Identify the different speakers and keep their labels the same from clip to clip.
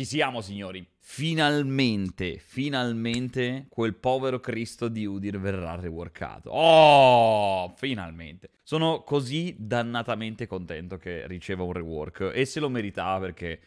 Speaker 1: Ci siamo, signori. Finalmente, finalmente quel povero Cristo di Udir verrà reworkato. Oh, finalmente. Sono così dannatamente contento che riceva un rework e se lo meritava perché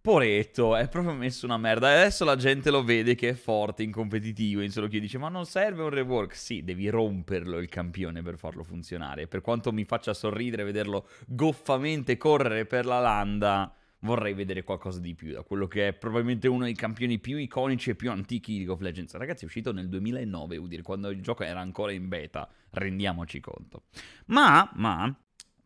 Speaker 1: Poretto, è proprio messo una merda. Adesso la gente lo vede che è forte in competitivo. In solo chi dice: Ma non serve un rework? Sì, devi romperlo il campione per farlo funzionare. Per quanto mi faccia sorridere vederlo goffamente correre per la landa vorrei vedere qualcosa di più da quello che è probabilmente uno dei campioni più iconici e più antichi di League of Legends. Ragazzi, è uscito nel 2009, vuol dire quando il gioco era ancora in beta, rendiamoci conto. Ma, ma,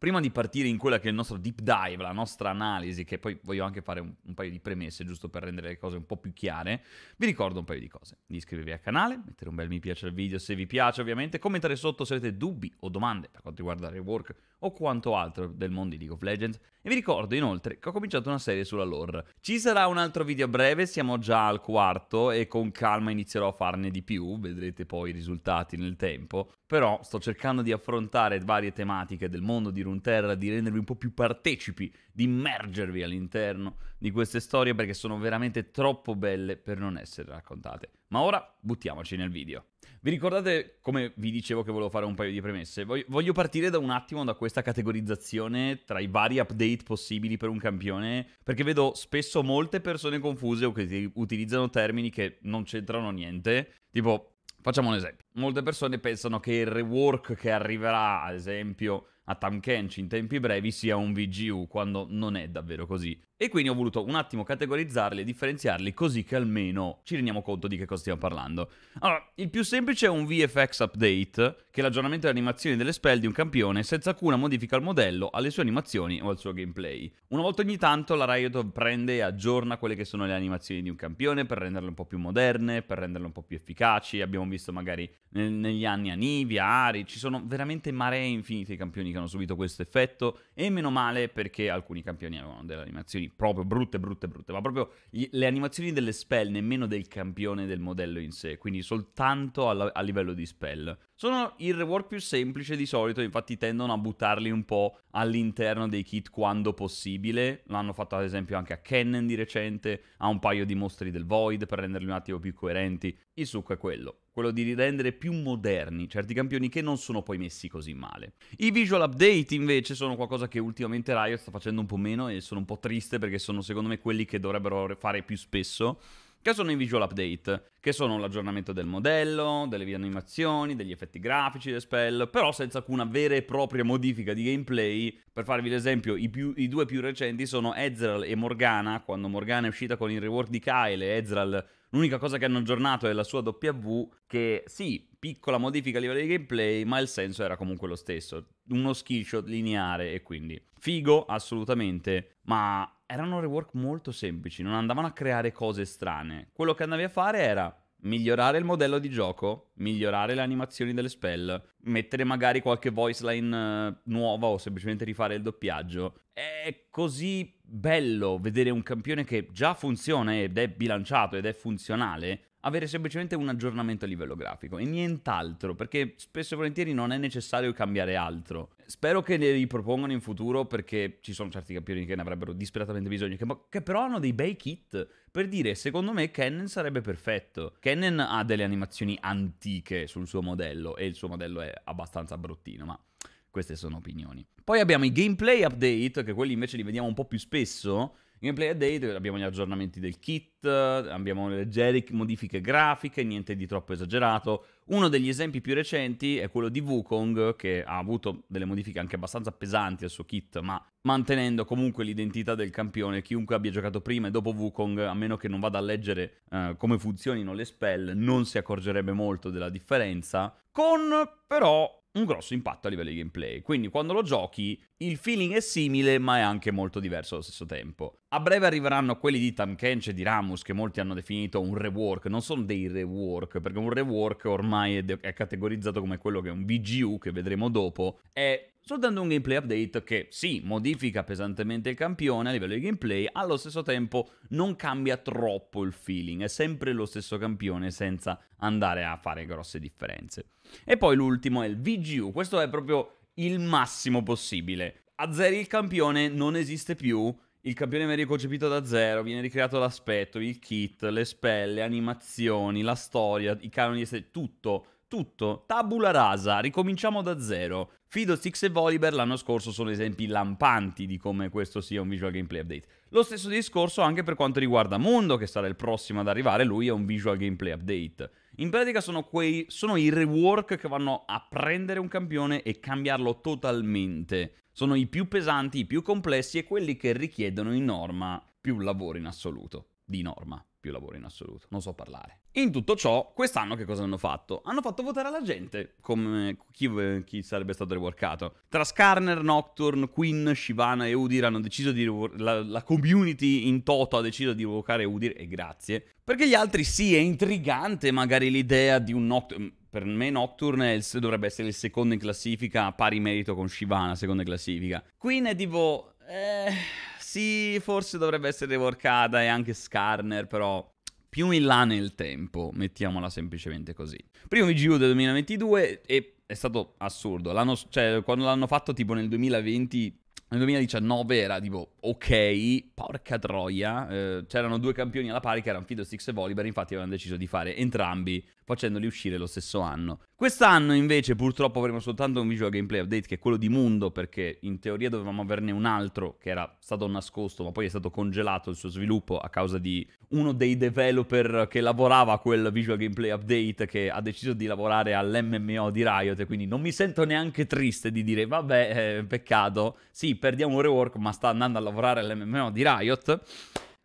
Speaker 1: prima di partire in quella che è il nostro deep dive, la nostra analisi, che poi voglio anche fare un, un, paio di premesse giusto per rendere le cose un po' più chiare, vi ricordo un paio di cose. Di iscrivervi al canale, mettere un bel mi piace al video se vi piace ovviamente, commentare sotto se avete dubbi o domande per quanto riguarda rework o quanto altro del mondo di League of Legends. E vi ricordo inoltre che ho cominciato una serie sulla lore. Ci sarà un altro video breve, siamo già al quarto e con calma inizierò a farne di più, vedrete poi i risultati nel tempo, però sto cercando di affrontare varie tematiche del mondo di Rune terra, di rendervi un po' più partecipi, di immergervi all'interno di queste storie perché sono veramente troppo belle per non essere raccontate. Ma ora buttiamoci nel video. Vi ricordate come vi dicevo che volevo fare un paio di premesse? Voglio partire da un attimo da questa categorizzazione tra i vari update possibili per un campione, perché vedo spesso molte persone confuse o che utilizzano termini che non c'entrano niente. Tipo, facciamo un esempio molte persone pensano che il rework che arriverà, ad esempio, a Tam Kench in tempi brevi sia un VGU, quando non è davvero così. E quindi ho voluto un attimo categorizzarli e differenziarli così che almeno ci rendiamo conto di che cosa stiamo parlando. Allora, il più semplice è un VFX update, che è l'aggiornamento delle animazioni delle spell di un campione senza alcuna modifica al modello, alle sue animazioni o al suo gameplay. Una volta ogni tanto la Riot prende e aggiorna quelle che sono le animazioni di un campione per renderle un po' più moderne, per renderle un po' più efficaci. Abbiamo visto magari negli anni a Anivia, Ari, ci sono veramente maree infinite di campioni che hanno subito questo effetto e meno male perché alcuni campioni avevano delle animazioni proprio brutte, brutte, brutte, ma proprio gli, le animazioni delle spell, nemmeno del campione del modello in sé, quindi soltanto alla, a livello di spell. Sono il rework più semplice di solito, infatti tendono a buttarli un po' all'interno dei kit quando possibile, l'hanno fatto ad esempio anche a Kennen di recente, a un paio di mostri del Void per renderli un attimo più coerenti, il succo è quello quello di rendere più moderni certi campioni che non sono poi messi così male. I visual update invece sono qualcosa che ultimamente Riot sta facendo un po' meno e sono un po' triste perché sono secondo me quelli che dovrebbero fare più spesso che sono i visual update, che sono l'aggiornamento del modello, delle animazioni, degli effetti grafici delle spell, però senza alcuna vera e propria modifica di gameplay. Per farvi l'esempio, i, più, i due più recenti sono Ezreal e Morgana, quando Morgana è uscita con il rework di Kyle e Ezreal L'unica cosa che hanno aggiornato è la sua W, che sì, piccola modifica a livello di gameplay, ma il senso era comunque lo stesso. Uno skillshot lineare e quindi figo assolutamente, ma erano rework molto semplici, non andavano a creare cose strane. Quello che andavi a fare era migliorare il modello di gioco, migliorare le animazioni delle spell, mettere magari qualche voice line eh, nuova o semplicemente rifare il doppiaggio. È così bello vedere un campione che già funziona ed è bilanciato ed è funzionale, avere semplicemente un aggiornamento a livello grafico e nient'altro, perché spesso e volentieri non è necessario cambiare altro. Spero che ne ripropongano in futuro perché ci sono certi campioni che ne avrebbero disperatamente bisogno, che, che però hanno dei bei kit. Per dire, secondo me Kennen sarebbe perfetto. Kennen ha delle animazioni antiche sul suo modello e il suo modello è abbastanza bruttino, ma queste sono opinioni. Poi abbiamo i gameplay update, che quelli invece li vediamo un po' più spesso. Gameplay update, abbiamo gli aggiornamenti del kit, abbiamo le leggere modifiche grafiche, niente di troppo esagerato. Uno degli esempi più recenti è quello di Wukong, che ha avuto delle modifiche anche abbastanza pesanti al suo kit, ma mantenendo comunque l'identità del campione. Chiunque abbia giocato prima e dopo Wukong, a meno che non vada a leggere eh, come funzionino le spell, non si accorgerebbe molto della differenza. Con però un grosso impatto a livello di gameplay. Quindi quando lo giochi il feeling è simile ma è anche molto diverso allo stesso tempo. A breve arriveranno quelli di Tamkench cioè e di Ramus che molti hanno definito un rework, non sono dei rework perché un rework ormai è, de- è categorizzato come quello che è un VGU che vedremo dopo, è Sto un gameplay update che sì, modifica pesantemente il campione a livello di gameplay, allo stesso tempo non cambia troppo il feeling, è sempre lo stesso campione senza andare a fare grosse differenze. E poi l'ultimo è il VGU, questo è proprio il massimo possibile. A Azzeri il campione, non esiste più, il campione viene riconcepito da zero, viene ricreato l'aspetto, il kit, le spelle, animazioni, la storia, i canoni, tutto tutto, tabula rasa, ricominciamo da zero. Fido, e Volibear l'anno scorso sono esempi lampanti di come questo sia un visual gameplay update. Lo stesso discorso anche per quanto riguarda Mundo, che sarà il prossimo ad arrivare, lui è un visual gameplay update. In pratica sono, quei, sono i rework che vanno a prendere un campione e cambiarlo totalmente. Sono i più pesanti, i più complessi e quelli che richiedono in norma più lavoro in assoluto. Di norma più lavoro in assoluto. Non so parlare. In tutto ciò, quest'anno che cosa hanno fatto? Hanno fatto votare alla gente come chi, chi sarebbe stato reworkato. Tra Scarner, Nocturne, Queen, Shivana e Udir hanno deciso di... La, la community in toto ha deciso di revocare Udir e grazie. Perché gli altri sì, è intrigante magari l'idea di un Nocturne mm, per me Nocturne dovrebbe essere il secondo in classifica, pari merito con Shivana, seconda in classifica. Queen è tipo... Eh... Sì, forse dovrebbe essere workata e anche Scarner, però più in là nel tempo, mettiamola semplicemente così. Primo VGU del 2022 e è stato assurdo. L'hanno, cioè, quando l'hanno fatto tipo nel 2020 nel 2019 era tipo, ok, porca troia, eh, c'erano due campioni alla pari che erano Fiddlesticks e Volibear, infatti avevano deciso di fare entrambi facendoli uscire lo stesso anno. Quest'anno invece purtroppo avremo soltanto un visual gameplay update che è quello di Mundo perché in teoria dovevamo averne un altro che era stato nascosto ma poi è stato congelato il suo sviluppo a causa di uno dei developer che lavorava a quel visual gameplay update che ha deciso di lavorare all'MMO di Riot e quindi non mi sento neanche triste di dire vabbè eh, peccato sì perdiamo un rework ma sta andando a lavorare all'MMO di Riot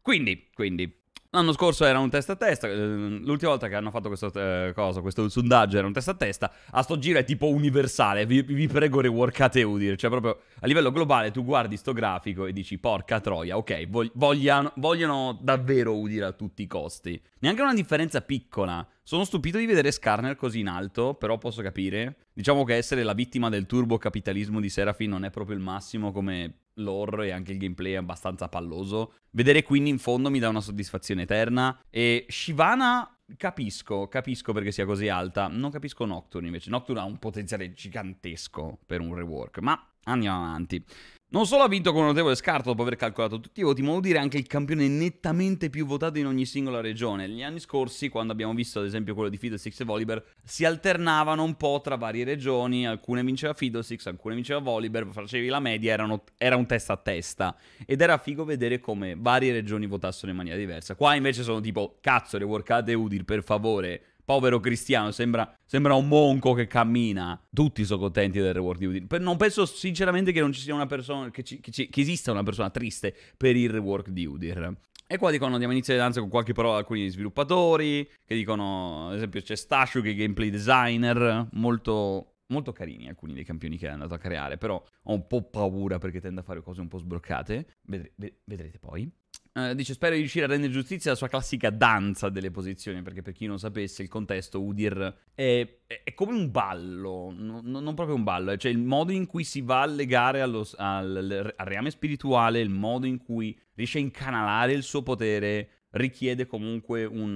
Speaker 1: quindi, quindi L'anno scorso era un test a testa, eh, l'ultima volta che hanno fatto questo, eh, cosa, questo sondaggio era un test a testa, a sto giro è tipo universale, vi, vi prego reworkate Udir, cioè proprio a livello globale tu guardi sto grafico e dici porca troia, ok, vogliano, vogliono davvero Udir a tutti i costi. Neanche una differenza piccola, sono stupito di vedere Scarner così in alto, però posso capire. Diciamo che essere la vittima del turbo capitalismo di Serafin non è proprio il massimo come lore e anche il gameplay è abbastanza palloso. Vedere Quinn in fondo mi dà una soddisfazione eterna e Shivana Capisco, capisco perché sia così alta. Non capisco Nocturne invece. Nocturne ha un potenziale gigantesco per un rework, ma andiamo avanti. Non solo ha vinto con un notevole scarto dopo aver calcolato tutti i voti, ma vuol dire anche il campione nettamente più votato in ogni singola regione. Negli anni scorsi, quando abbiamo visto ad esempio quello di Fiddlesticks e Volibear, si alternavano un po' tra varie regioni, alcune vinceva Fiddlesticks, alcune vinceva Volibear, facevi la media, erano, era un testa a testa. Ed era figo vedere come varie regioni votassero in maniera diversa. Qua invece sono tipo, cazzo, reworkate Udir, per favore, Povero Cristiano, sembra, sembra un monco che cammina. Tutti sono contenti del reward di Udinese. Non penso sinceramente che non ci sia una persona, che, ci, che, ci, che esista una persona triste per il rework di Udir. E qua dicono andiamo a iniziare danza con qualche parola da alcuni sviluppatori, che dicono, ad esempio c'è Stashu che è gameplay designer, molto molto carini alcuni dei campioni che è andato a creare, però ho un po' paura perché tende a fare cose un po' sbroccate, Vedre- ve- vedrete poi. Eh, dice spero di riuscire a rendere giustizia alla sua classica danza delle posizioni, perché per chi non sapesse il contesto, Udir è, è, è come un ballo, no, non proprio un ballo, cioè il modo in cui si va a legare allo, al, al, al reame spirituale, il modo in cui riesce a incanalare il suo potere richiede comunque un,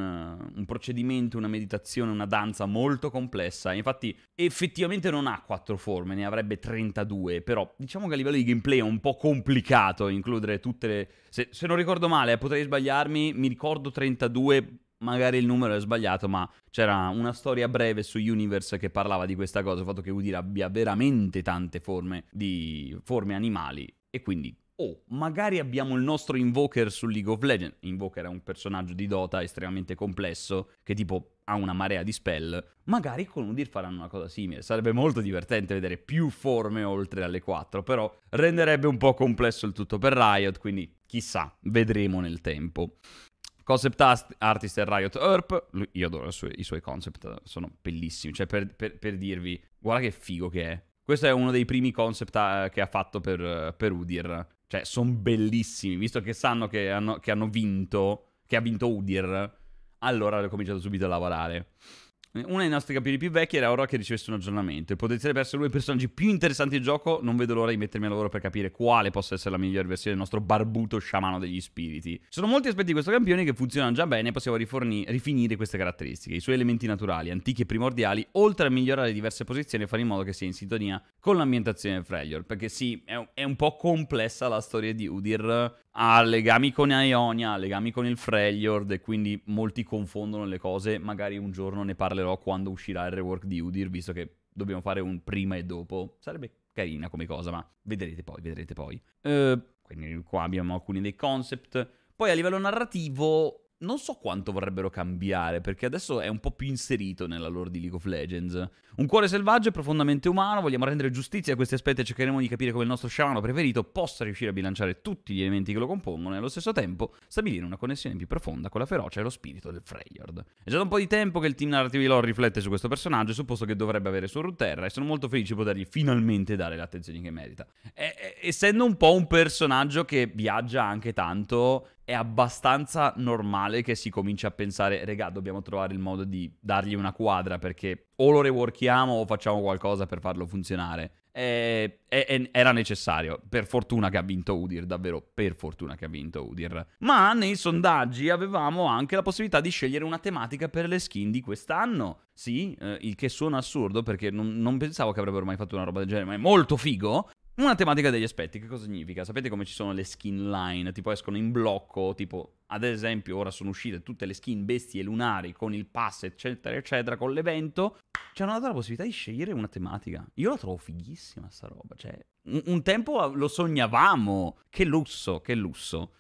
Speaker 1: un, procedimento, una meditazione, una danza molto complessa. Infatti effettivamente non ha quattro forme, ne avrebbe 32, però diciamo che a livello di gameplay è un po' complicato includere tutte le... Se, se non ricordo male, eh, potrei sbagliarmi, mi ricordo 32, magari il numero è sbagliato, ma c'era una storia breve su Universe che parlava di questa cosa, il fatto che Udir abbia veramente tante forme di forme animali e quindi oh, magari abbiamo il nostro Invoker su League of Legends. Invoker è un personaggio di Dota estremamente complesso, che tipo ha una marea di spell. Magari con Udir faranno una cosa simile. Sarebbe molto divertente vedere più forme oltre alle 4, però renderebbe un po' complesso il tutto per Riot, quindi chissà, vedremo nel tempo. Concept artist è Riot Earp, io adoro i suoi, i suoi concept, sono bellissimi, cioè per, per, per dirvi, guarda che figo che è, questo è uno dei primi concept eh, che ha fatto per, per Udir. Cioè, sono bellissimi, visto che sanno che hanno, che hanno vinto, che ha vinto Udir, allora hanno cominciato subito a lavorare. Una dei nostri capelli più vecchi era ora che ricevesse un aggiornamento. Il potenziale per essere uno dei personaggi più interessanti del gioco. Non vedo l'ora di mettermi a lavoro per capire quale possa essere la migliore versione del nostro barbuto sciamano degli spiriti. Ci sono molti aspetti di questo campione che funzionano già bene e possiamo rifinire queste caratteristiche. I suoi elementi naturali, antichi e primordiali, oltre a migliorare diverse posizioni e fare in modo che sia in sintonia con l'ambientazione del Freljord. Perché sì, è un po' complessa la storia di Udir ha legami con Ionia, ha legami con il Freljord e quindi molti confondono le cose. Magari un giorno ne parlerò quando uscirà il rework di Udir, visto che dobbiamo fare un prima e dopo. Sarebbe carina come cosa, ma vedrete poi, vedrete poi. Uh, quindi qua abbiamo alcuni dei concept. Poi a livello narrativo non so quanto vorrebbero cambiare, perché adesso è un po' più inserito nella lore di League of Legends. Un cuore selvaggio e profondamente umano, vogliamo rendere giustizia a questi aspetti e cercheremo di capire come il nostro sciamano preferito possa riuscire a bilanciare tutti gli elementi che lo compongono e allo stesso tempo stabilire una connessione più profonda con la ferocia e lo spirito del Freyjord. È già da un po' di tempo che il team narrativo di lore riflette su questo personaggio supposto che dovrebbe avere su Rutterra, e sono molto felice di potergli finalmente dare l'attenzione che merita. E essendo un po' un personaggio che viaggia anche tanto, è abbastanza normale che si cominci a pensare, regà, dobbiamo trovare il modo di dargli una quadra perché o lo reworkiamo o facciamo qualcosa per farlo funzionare. E, e, era necessario. Per fortuna che ha vinto Udir, davvero per fortuna che ha vinto Udir. Ma nei sondaggi avevamo anche la possibilità di scegliere una tematica per le skin di quest'anno. Sì, eh, il che suona assurdo perché non, non, pensavo che avrebbero mai fatto una roba del genere, ma è molto figo. Una tematica degli aspetti, che cosa significa? Sapete come ci sono le skin line? Tipo escono in blocco, tipo ad esempio ora sono uscite tutte le skin bestie lunari con il pass eccetera eccetera con l'evento. Ci hanno dato la possibilità di scegliere una tematica. Io la trovo fighissima sta roba, cioè un, un tempo lo sognavamo. Che lusso, che lusso.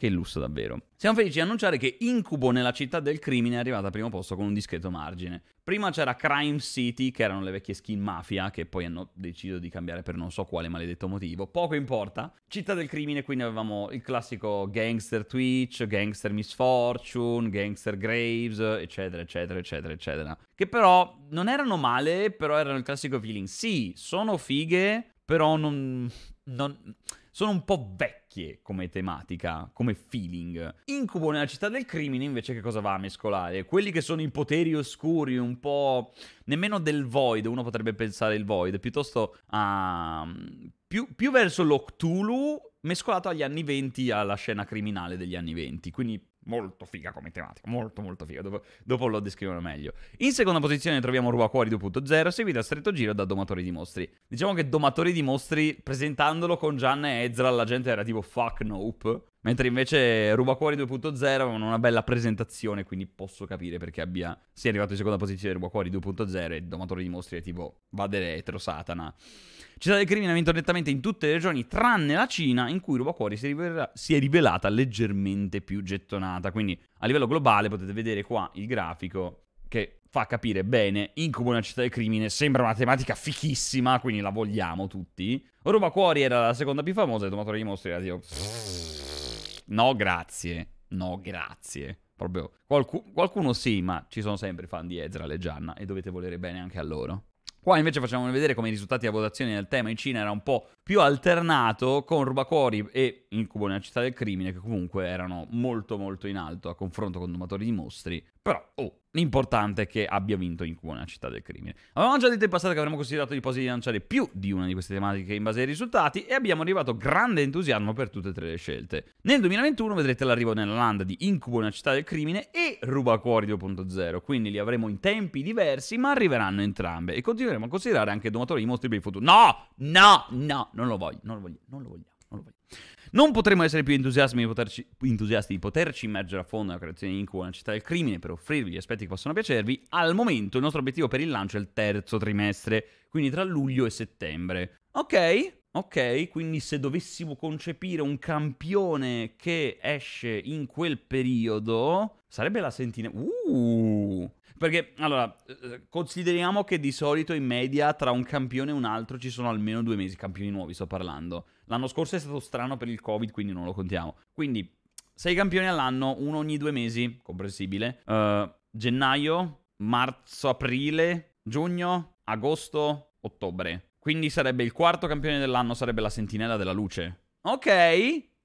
Speaker 1: Che lusso davvero. Siamo felici di annunciare che Incubo nella città del crimine è arrivata al primo posto con un discreto margine. Prima c'era Crime City, che erano le vecchie skin mafia, che poi hanno deciso di cambiare per non so quale maledetto motivo. Poco importa. Città del crimine, quindi avevamo il classico Gangster Twitch, Gangster Misfortune, Gangster Graves, eccetera, eccetera, eccetera, eccetera. Che però non erano male, però erano il classico feeling. Sì, sono fighe, però non... non sono un po' vecchie come tematica, come feeling. Incubo nella città del crimine invece che cosa va a mescolare? Quelli che sono i poteri oscuri, un po' nemmeno del void, uno potrebbe pensare il void, piuttosto a... Mm, più, più verso l'Octulu mescolato agli anni 20 alla scena criminale degli anni 20, quindi molto figa come tematica, molto molto figa, dopo, dopo lo descrivono meglio. In seconda posizione troviamo Rubacuori 2.0, seguito a stretto giro da Domatori di Mostri. Diciamo che Domatori di Mostri, presentandolo con Gian e Ezra, la gente era tipo fuck nope, Mentre invece Rubacuori 2.0 avevano una bella presentazione, quindi posso capire perché abbia... sia arrivato in seconda posizione Rubacuori 2.0 e Domatore di mostri è tipo vade retro, satana. Città del crimine ha vinto nettamente in tutte le regioni, tranne la Cina, in cui Rubacuori si, rivela... si è rivelata leggermente più gettonata. Quindi a livello globale potete vedere qua il grafico che fa capire bene Incubo una città del crimine sembra una tematica fichissima, quindi la vogliamo tutti. Rubacuori era la seconda più famosa e Domatore di mostri era tipo... No, grazie. No, grazie. Proprio qualcu- qualcuno sì, ma ci sono sempre fan di Ezra Gianna e dovete volere bene anche a loro. Qua invece facciamo vedere come i risultati a votazione del tema in Cina era un po' più alternato con Rubacuori e Incubo nella città del crimine che comunque erano molto molto in alto a confronto con Domatori di mostri. Però, oh, L'importante è che abbia vinto in Cuna, città del crimine. Avevamo già detto in passato che avremmo considerato di lanciare più di una di queste tematiche in base ai risultati e abbiamo arrivato grande entusiasmo per tutte e tre le scelte. Nel 2021 vedrete l'arrivo nella landa di Incubo, una città del crimine e Rubacuori 2.0, quindi li avremo in tempi diversi ma arriveranno entrambe e continueremo a considerare anche Domatore di mostri per il futuro. No! No! No! Non lo voglio, non lo voglio, non lo vogliamo. Non potremmo essere più entusiasti di, poterci, entusiasti di poterci immergere a fondo nella creazione di Incubo, nella città del crimine, per offrirvi gli aspetti che possono piacervi. Al momento il nostro obiettivo per il lancio è il terzo trimestre, quindi tra luglio e settembre. Ok, ok, quindi se dovessimo concepire un campione che esce in quel periodo, sarebbe la sentinella... Uh! Perché, allora, eh, consideriamo che di solito in media tra un campione e un altro ci sono almeno due mesi, campioni nuovi sto parlando. L'anno scorso è stato strano per il Covid, quindi non lo contiamo. Quindi, sei campioni all'anno, uno ogni due mesi, comprensibile. Uh, gennaio, marzo, aprile, giugno, agosto, ottobre. Quindi sarebbe il quarto campione dell'anno, sarebbe la sentinella della luce. Ok,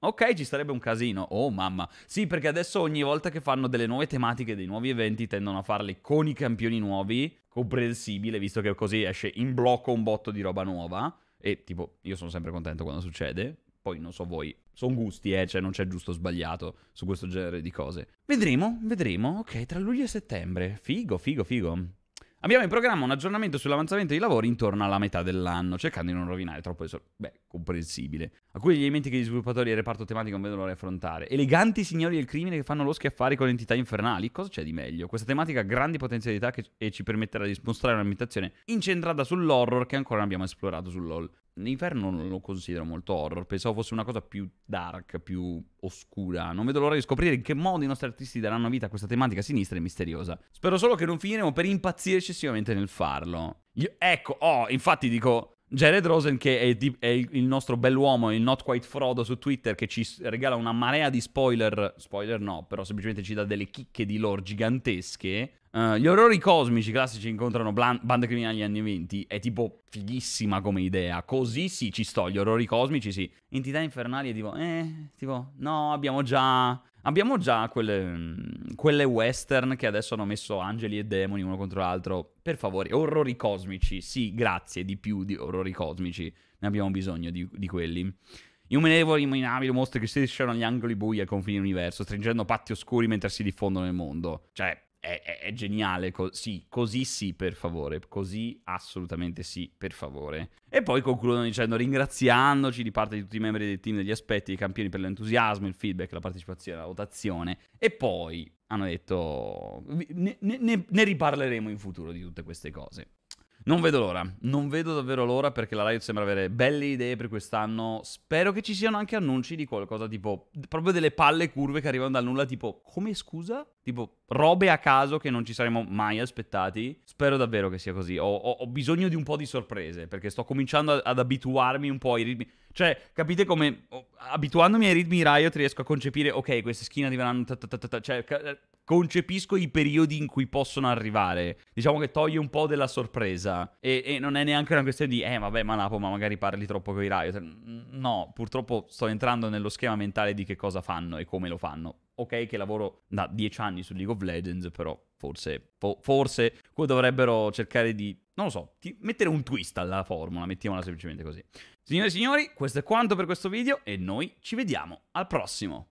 Speaker 1: ok, ci sarebbe un casino. Oh mamma. Sì, perché adesso ogni volta che fanno delle nuove tematiche, dei nuovi eventi, tendono a farle con i campioni nuovi, comprensibile, visto che così esce in blocco un botto di roba nuova. E tipo, io sono sempre contento quando succede. Poi non so voi, sono gusti, eh, cioè non c'è giusto o sbagliato su questo genere di cose. Vedremo, vedremo. Ok, tra luglio e settembre. Figo, figo, figo. Abbiamo in programma un aggiornamento sull'avanzamento dei lavori intorno alla metà dell'anno, cercando di non rovinare troppo il esor- Beh, comprensibile. Alcuni degli elementi che gli sviluppatori del reparto tematico non vedono l'ora di affrontare. Eleganti signori del crimine che fanno lo schiaffare con entità infernali. Cosa c'è di meglio? Questa tematica ha grandi potenzialità che- e ci permetterà di spostare un'ambientazione incentrata sull'horror che ancora non abbiamo esplorato sull'LOL. Inferno non lo considero molto horror, pensavo fosse una cosa più dark, più oscura. Non vedo l'ora di scoprire in che modo i nostri artisti daranno vita a questa tematica sinistra e misteriosa. Spero solo che non finiremo per impazzire eccessivamente nel farlo. Io, ecco, oh, infatti dico... Jared Rosen, che è, di, è il nostro bell'uomo, il Not Quite Frodo su Twitter, che ci regala una marea di spoiler. Spoiler no, però semplicemente ci dà delle chicche di lore gigantesche. Eh, gli orrori cosmici classici incontrano blan- bande criminali anni 20 è tipo fighissima come idea. Così sì, ci sto. Gli orrori cosmici sì. Entità infernali è tipo, eh, tipo, no, abbiamo già. Abbiamo già quelle, mm, quelle western che adesso hanno messo angeli e demoni uno contro l'altro. Per favore, orrori cosmici. Sì, grazie, di più di orrori cosmici. Ne abbiamo bisogno di, di quelli. Innumerevoli, imminabili mostri che si strisciano agli angoli bui al confine dell'universo, stringendo patti oscuri mentre si diffondono nel mondo. Cioè, è, è, è geniale. Co- sì, così sì, per favore. Così assolutamente sì, per favore. E poi concludono dicendo ringraziandoci di parte di tutti i membri del team degli aspetti dei campioni per l'entusiasmo, il feedback, la partecipazione, la votazione. E poi hanno detto ne, ne, ne riparleremo in futuro di tutte queste cose. Non vedo l'ora, non vedo davvero l'ora perché la Riot sembra avere belle idee per quest'anno. Spero che ci siano anche annunci di qualcosa tipo proprio delle palle curve che arrivano dal nulla, tipo come scusa? Tipo robe a caso che non ci saremmo mai aspettati. Spero davvero che sia così. Ho, ho, ho bisogno di un po' di sorprese perché sto cominciando ad, ad abituarmi un po' ai ritmi. Cioè, capite come abituandomi ai ritmi Riot riesco a concepire, ok, queste skin arriveranno. Ta ta ta cioè, eh, concepisco i periodi in cui possono arrivare. Diciamo che toglie un po' della sorpresa. E, e, non è neanche una questione di, eh vabbè, ma Napo, ma magari parli troppo con i Riot. No, purtroppo sto entrando nello schema mentale di che cosa fanno e come lo fanno. Ok che lavoro da dieci anni su League of Legends, però forse, fo- forse qua dovrebbero cercare di, non lo so, mettere un twist alla formula, mettiamola semplicemente così. Signore e signori, questo è quanto per questo video e noi ci vediamo al prossimo.